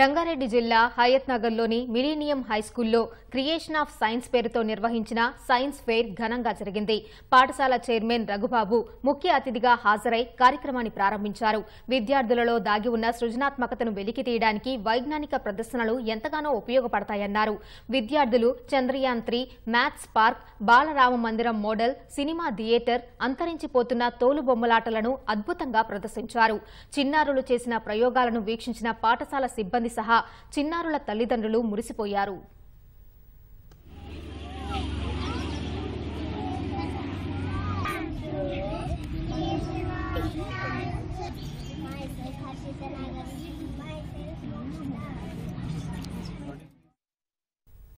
రంగారెడ్డి జిల్లా హయత్ నగర్లోని మిలీనియం హైస్కూల్లో క్రియేషన్ ఆఫ్ సైన్స్ పేరుతో నిర్వహించిన సైన్స్ ఫెయిర్ ఘనంగా జరిగింది పాఠశాల చైర్మన్ రఘుబాబు ముఖ్య అతిథిగా హాజరై కార్యక్రమాన్ని ప్రారంభించారు విద్యార్థులలో దాగి ఉన్న సృజనాత్మకతను వెలికి తీయడానికి వైజ్ఞానిక ప్రదర్శనలు ఎంతగానో ఉపయోగపడతాయన్నారు విద్యార్థులు Chandrayaan three maths park Balarama Mandiram model cinema theatre అంతరించిపోతున్న తోలుబొమ్మలాటలను అద్భుతంగా ప్రదర్శించారు చిన్నారులు చేసిన ప్రయోగాలను వీక్షించిన పాఠశాల సిబ్బంది సిబ్బంది సహా చిన్నారుల తల్లిదండ్రులు మురిసిపోయారు